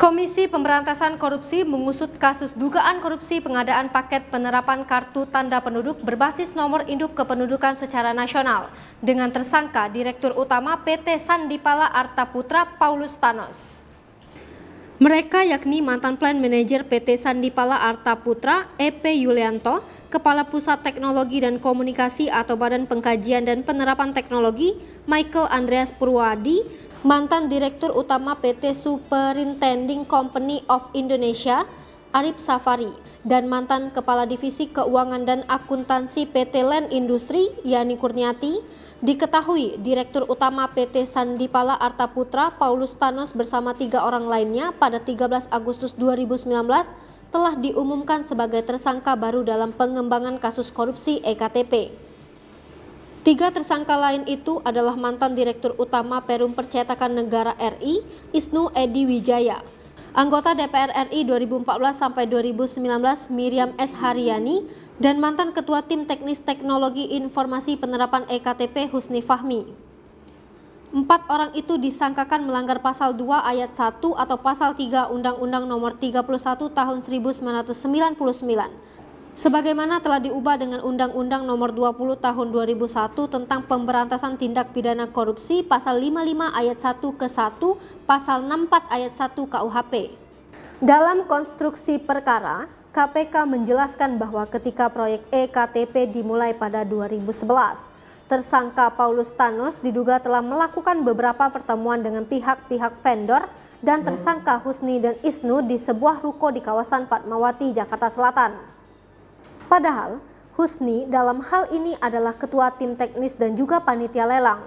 Komisi Pemberantasan Korupsi mengusut kasus dugaan korupsi pengadaan paket penerapan kartu tanda penduduk berbasis nomor induk kependudukan secara nasional dengan tersangka Direktur Utama PT Sandipala Arta Putra Paulus Thanos. Mereka yakni mantan plan manager PT Sandipala Arta Putra EP Yulianto, Kepala Pusat Teknologi dan Komunikasi atau Badan Pengkajian dan Penerapan Teknologi, Michael Andreas Purwadi, mantan Direktur Utama PT Superintending Company of Indonesia, Arif Safari, dan mantan Kepala Divisi Keuangan dan Akuntansi PT Land Industri, Yani Kurniati, diketahui Direktur Utama PT Sandipala Arta Putra, Paulus Thanos bersama tiga orang lainnya pada 13 Agustus 2019 telah diumumkan sebagai tersangka baru dalam pengembangan kasus korupsi EKTP. Tiga tersangka lain itu adalah mantan Direktur Utama Perum Percetakan Negara RI, Isnu Edi Wijaya, anggota DPR RI 2014 sampai 2019 Miriam S Haryani dan mantan Ketua Tim Teknis Teknologi Informasi Penerapan EKTP Husni Fahmi. Empat orang itu disangkakan melanggar pasal 2 ayat 1 atau pasal 3 Undang-Undang Nomor 31 Tahun 1999 sebagaimana telah diubah dengan Undang-Undang Nomor 20 Tahun 2001 tentang Pemberantasan Tindak Pidana Korupsi pasal 55 ayat 1 ke 1, pasal 64 ayat 1 KUHP. Dalam konstruksi perkara, KPK menjelaskan bahwa ketika proyek EKTP dimulai pada 2011, tersangka Paulus Thanos diduga telah melakukan beberapa pertemuan dengan pihak-pihak vendor dan tersangka Husni dan Isnu di sebuah ruko di kawasan Fatmawati, Jakarta Selatan. Padahal, Husni dalam hal ini adalah ketua tim teknis dan juga panitia lelang.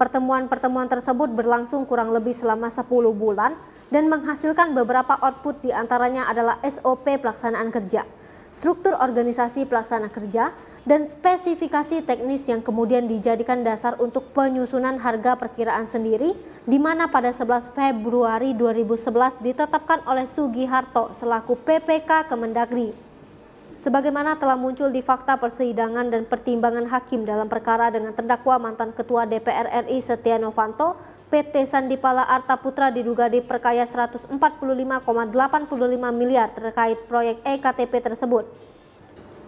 Pertemuan-pertemuan tersebut berlangsung kurang lebih selama 10 bulan dan menghasilkan beberapa output diantaranya adalah SOP pelaksanaan kerja, struktur organisasi pelaksana kerja, dan spesifikasi teknis yang kemudian dijadikan dasar untuk penyusunan harga perkiraan sendiri di mana pada 11 Februari 2011 ditetapkan oleh Sugiharto selaku PPK Kemendagri sebagaimana telah muncul di fakta persidangan dan pertimbangan hakim dalam perkara dengan terdakwa mantan Ketua DPR RI Setia Novanto, PT Sandipala Arta Putra diduga diperkaya 145,85 miliar terkait proyek EKTP tersebut.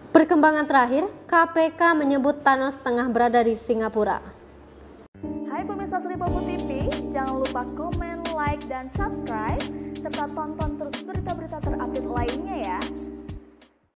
Perkembangan terakhir, KPK menyebut Thanos tengah berada di Singapura. Hai pemirsa Seripopo TV, jangan lupa komen, like, dan subscribe, serta tonton terus berita-berita terupdate lainnya ya.